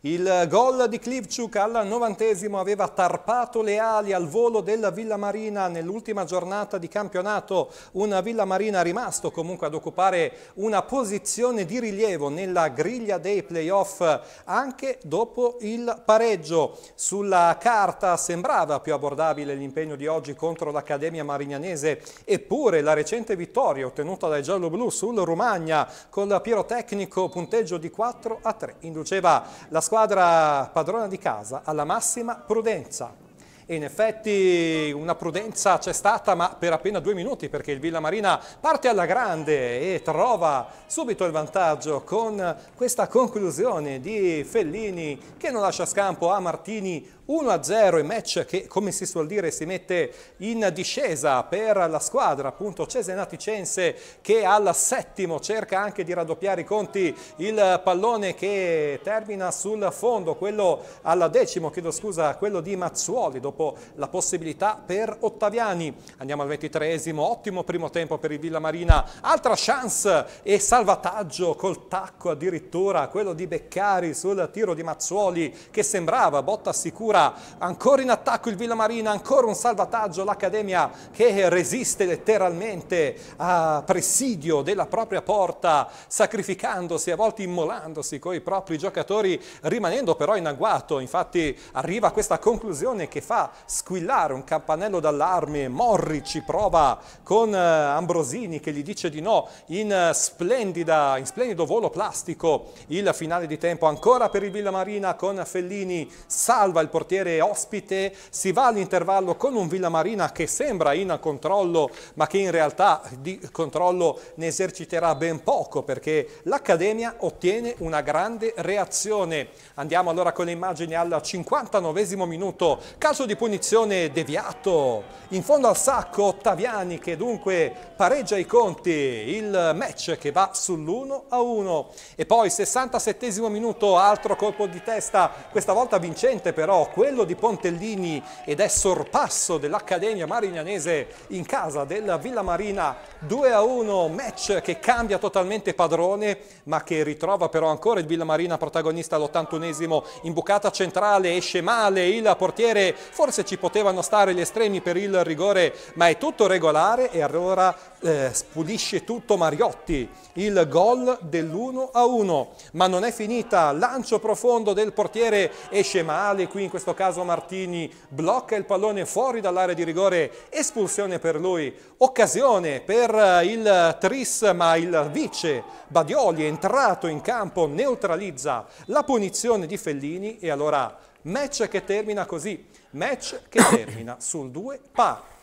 Il gol di Klivciuk al novantesimo aveva tarpato le ali al volo della Villa Marina nell'ultima giornata di campionato, una Villa Marina rimasto comunque ad occupare una posizione di rilievo nella griglia dei playoff anche dopo il pareggio. Sulla carta sembrava più abbordabile l'impegno di oggi contro l'Accademia Marignanese, eppure la recente vittoria ottenuta dai gialloblu sul Romagna con la pirotecnico punteggio di 4 a 3 induceva la squadra padrona di casa alla massima prudenza. E in effetti una prudenza c'è stata ma per appena due minuti perché il Villa Marina parte alla grande e trova subito il vantaggio con questa conclusione di Fellini che non lascia scampo a Martini 1-0 in match che come si suol dire si mette in discesa per la squadra appunto Cesenaticense che al settimo cerca anche di raddoppiare i conti il pallone che termina sul fondo quello al decimo chiedo scusa quello di Mazzuoli dopo dopo la possibilità per Ottaviani. Andiamo al ventitreesimo, ottimo primo tempo per il Villa Marina, altra chance e salvataggio col tacco addirittura, quello di Beccari sul tiro di Mazzuoli che sembrava botta sicura, ancora in attacco il Villa Marina, ancora un salvataggio l'Accademia che resiste letteralmente a presidio della propria porta, sacrificandosi, a volte immolandosi coi propri giocatori, rimanendo però in agguato, infatti arriva a questa conclusione che fa squillare un campanello d'allarme, Morri ci prova con eh, Ambrosini che gli dice di no in, eh, splendida, in splendido volo plastico, il finale di tempo ancora per il Villa Marina con Fellini, salva il portiere ospite, si va all'intervallo con un Villa Marina che sembra in controllo ma che in realtà di controllo ne eserciterà ben poco perché l'Accademia ottiene una grande reazione. Andiamo allora con le immagini al 59 minuto, caso di di punizione deviato, in fondo al sacco Ottaviani che dunque pareggia i conti, il match che va sull'1 a 1 e poi 67 minuto altro colpo di testa, questa volta vincente però, quello di Pontellini ed è sorpasso dell'Accademia Marignanese in casa del Villa Marina 2 a 1, match che cambia totalmente padrone ma che ritrova però ancora il Villa Marina protagonista all'81esimo in bucata centrale, esce male il portiere forse forse ci potevano stare gli estremi per il rigore, ma è tutto regolare e allora eh, pulisce tutto Mariotti, il gol dell'1-1, a ma non è finita, lancio profondo del portiere, esce male, qui in questo caso Martini blocca il pallone fuori dall'area di rigore, espulsione per lui, occasione per eh, il Tris, ma il vice Badioli è entrato in campo, neutralizza la punizione di Fellini e allora match che termina così, match che termina sul 2 pari.